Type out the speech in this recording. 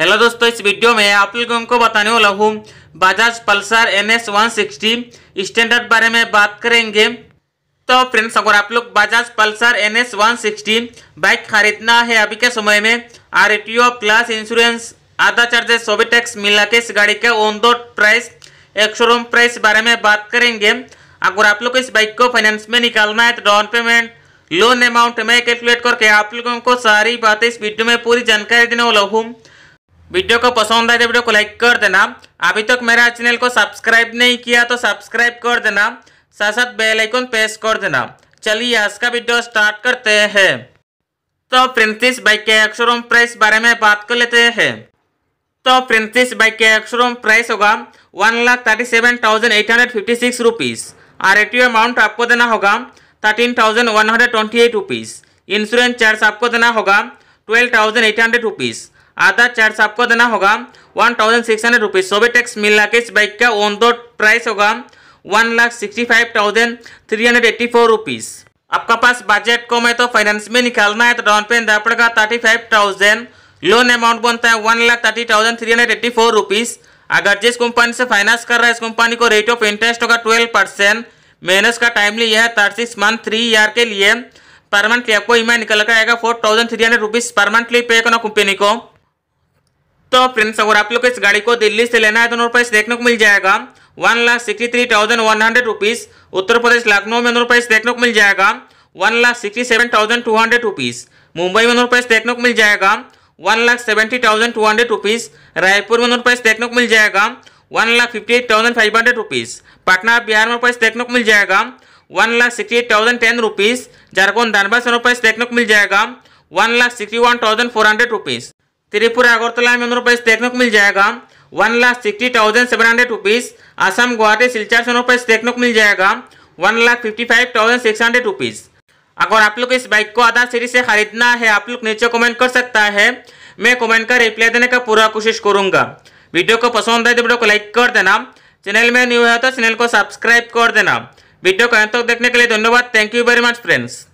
hello दोस्तों इस video में आप लोगों को बताने वाला हूँ Bajaj Pulsar N S one sixty standard बारे में बात करेंगे तो फ्रेंड्स अगर आप लोग Bajaj Pulsar N S one sixty bike खरीदना है अभी के समय में R T O plus insurance आधा चार्जेस सोबी टैक्स मिला के इस गाड़ी के ऑन दो प्राइस एक शोरूम प्राइस बारे में बात करेंगे अगर आप लोग इस बाइक को फाइनेंस में निकालना है तो डाउन पेमेंट लोन अमाउंट में कैलकुलेट करके आप लोगों को सारी बातें इस वीडियो में पूरी जानकारी देने वाला हूँ वीडियो को पसंद आए तो वीडियो को लाइक कर देना अभी तक मेरा चैनल को सब्सक्राइब नहीं किया तो सब्सक्राइब कर देना साथ साथ बेल आइकन प्रेस कर देना चलिए आज का वीडियो स्टार्ट करते हैं तो प्रिंसिस बाइक के एक्सोरूम प्राइस बारे में बात कर लेते हैं तो प्रिंसिस बाइक के एक्सोरूम प्राइस होगा one lakh thirty seven thousand eight hundred fifty six rupees R एटी अमाउंट आपको देना होगा thirteen thousand one hundred twenty eight rupees insurance charge आपको देना होगा twelve thousand eight hundred rupees आधा चार्ज आपको देना होगा one thousand six hundred rupees सोबे टैक्स मिला के इस बाइक का ऑन दो प्राइस होगा one lakh sixty five thousand three hundred eighty four rupees आपका पास बजट कम है तो फाइनेंस में निकालना है तो डाउन पेमेंट देना पड़ेगा thirty five thousand loan amount बनता है one lakh thirty thousand three hundred eighty four rupees अगर जिस कंपनी से फाइनेंस कर रहा है इस कंपनी को रेट ऑफ इंटरेस्ट होगा ट्वेल्व परसेंट मेहनत का टाइमली यह है thirty six month three year के लिए परमानेंटली आपको ई एम आई निकल कर आएगा four thousand three hundred rupees permanently pay करना कंपनी को दोस्तों फ्रेंड्स अगर आप लोग इस गाड़ी को दिल्ली से लेना है तो प्राइस देखने को मिल जाएगा one lakh sixty three thousand one hundred rupees Uttar Pradesh Lucknow में नोर प्राइस देखने को मिल जाएगा one lakh sixty seven thousand two hundred rupees Mumbai में नोर प्राइस देखने को मिल जाएगा one lakh seventy thousand two hundred rupees Raipur में नोर प्राइस देखने को मिल जाएगा one lakh fifty eight thousand five hundred rupees Patna Bihar में प्राइस देखने को मिल जाएगा one lakh sixty eight thousand ten rupees Jharkhand Dhanbad में प्राइस देखने को मिल जाएगा one lakh sixty one thousand four hundred rupees Tripura Agartala में रुपये देखने को मिल जाएगा one lakh sixty thousand seven hundred rupees Assam Guwahati Silchar से रुपये देखने को मिल जाएगा one lakh fifty five thousand six hundred rupees अगर आप लोग इस बाइक को आधार सीरीज से खरीदना है आप लोग नीचे कमेंट कर सकता है मैं कमेंट का रिप्लाई देने का पूरा कोशिश करूंगा वीडियो को पसंद आए तो वीडियो को लाइक कर देना चैनल में न्यू है तो चैनल को सब्सक्राइब कर देना वीडियो को अंत तक देखने के लिए धन्यवाद thank you very much friends